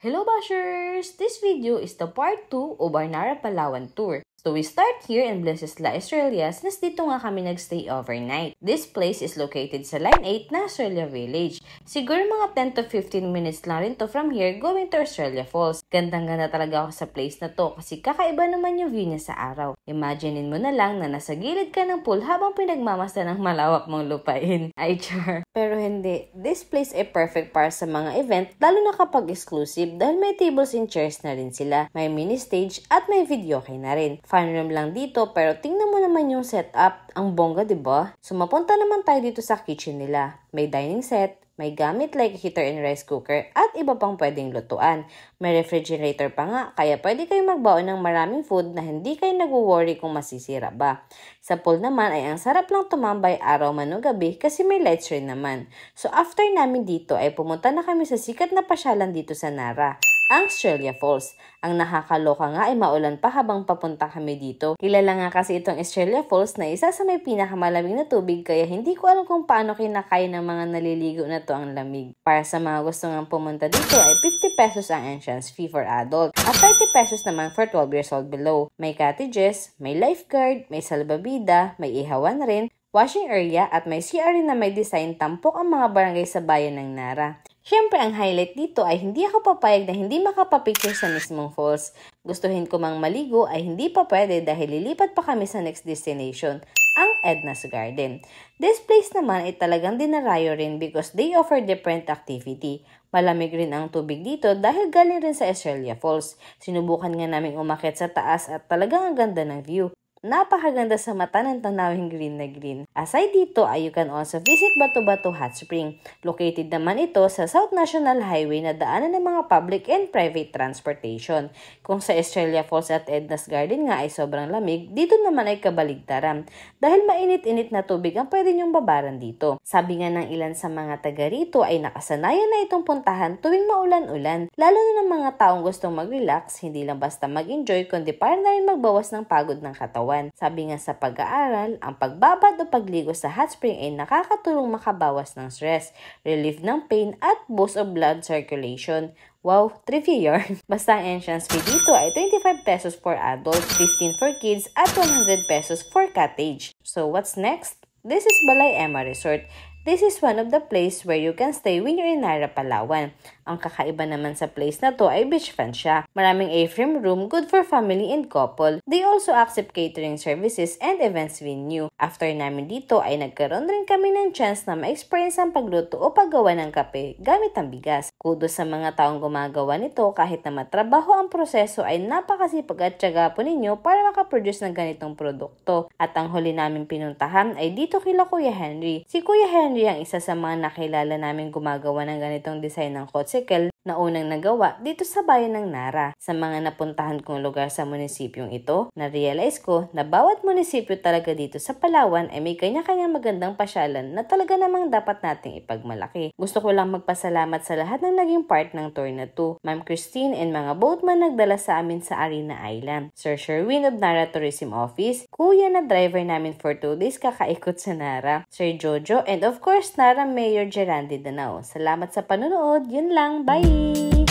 Hello Bashers! This video is the part 2 of our Nara Palawan tour. So we start here in Blesisla, Australia since dito nga kami nagstay overnight. This place is located sa Line 8 na Australia Village. Siguro mga 10 to 15 minutes lang rin to from here going to Australia Falls. Gandang ganda talaga ako sa place na to kasi kakaiba naman yung view niya sa araw. Imaginein mo na lang na nasa gilid ka ng pool habang pinagmamasta ng malawak mong lupain. Ay char. Pero hindi, this place ay perfect para sa mga event lalo na kapag exclusive dahil may tables and chairs na rin sila, may mini stage at may video na rin. Fine room lang dito, pero tingnan mo naman yung setup. Ang bongga, di ba? So, mapunta naman tayo dito sa kitchen nila. May dining set, may gamit like heater and rice cooker, at iba pang pwedeng lutuan. May refrigerator pa nga, kaya pwede kayong magbaon ng maraming food na hindi kayo nag-worry kung masisira ba. Sa pool naman ay ang sarap lang tumambay araw man o gabi kasi may lights rin naman. So after namin dito ay pumunta na kami sa sikat na pasyalan dito sa Nara ang Australia Falls. Ang nakakaloka nga ay maulan pa habang papunta kami dito. Kilala nga kasi itong Australia Falls na isa sa may pinakamalamig na tubig kaya hindi ko alam kung paano kinakaya ng mga naliligo na to ang lamig. Para sa mga gusto nga pumunta dito ay 50 pesos ang entrance fee for adult at 30 pesos naman for 12 years old below. May cottages, may lifeguard, may salbabida, may ihawan rin, washing area at may CR na may design tampok ang mga barangay sa bayan ng Nara. Siyempre, ang highlight dito ay hindi ako papayag na hindi makapapicture sa mismong falls. Gustuhin ko mang maligo ay hindi pa pwede dahil lilipat pa kami sa next destination, ang Edna's Garden. This place naman ay talagang dinarayo rin because they offer different activity. Malamig rin ang tubig dito dahil galing rin sa Estrella Falls. Sinubukan nga naming umakit sa taas at talagang ang ganda ng view. Napakaganda sa mata ng tanawing green na green. Aside dito ay you can also visit Bato-Bato Hot Spring. Located naman ito sa South National Highway na daanan ng mga public and private transportation. Kung sa Australia Falls at Edna's Garden nga ay sobrang lamig, dito naman ay kabaligtaran. Dahil mainit-init na tubig ang pwede niyong babaran dito. Sabi nga ng ilan sa mga taga rito ay nakasanayan na itong puntahan tuwing maulan-ulan. Lalo na ng mga taong gustong mag-relax, hindi lang basta mag-enjoy kundi para na rin magbawas ng pagod ng katawan katawan. Sabi nga sa pag-aaral, ang pagbabad o pagligo sa hot spring ay nakakatulong makabawas ng stress, relief ng pain at boost of blood circulation. Wow, trivia yarn. Basta ang entrance fee dito ay 25 pesos for adults, 15 for kids, at 100 pesos for cottage. So what's next? This is Balay Emma Resort. This is one of the place where you can stay when you're in Naira, Palawan. Ang kakaiba naman sa place na to ay beachfront siya. Maraming A-frame room, good for family and couple. They also accept catering services and events venue. After namin dito ay nagkaroon rin kami ng chance na ma-experience ang pagluto o paggawa ng kape gamit ang bigas. Kudos sa mga taong gumagawa nito kahit na matrabaho ang proseso ay napakasipag at tiyaga po ninyo para makaproduce ng ganitong produkto. At ang huli namin pinuntahan ay dito kila Kuya Henry. Si Kuya Henry Henry ang isa sa mga nakilala namin gumagawa ng ganitong design ng kotse. kotsikal na unang nagawa dito sa bayan ng Nara. Sa mga napuntahan kong lugar sa munisipyong ito, na-realize ko na bawat munisipyo talaga dito sa Palawan ay may kanya kanya magandang pasyalan na talaga namang dapat nating ipagmalaki. Gusto ko lang magpasalamat sa lahat ng naging part ng tour na to. Ma'am Christine and mga boatman nagdala sa amin sa Arena Island. Sir Sherwin of Nara Tourism Office, kuya na driver namin for 2 days kakaikot sa Nara. Sir Jojo and of course Nara Mayor Gerandi Danao. Salamat sa panonood. Yun lang. Bye! Bye! Hum.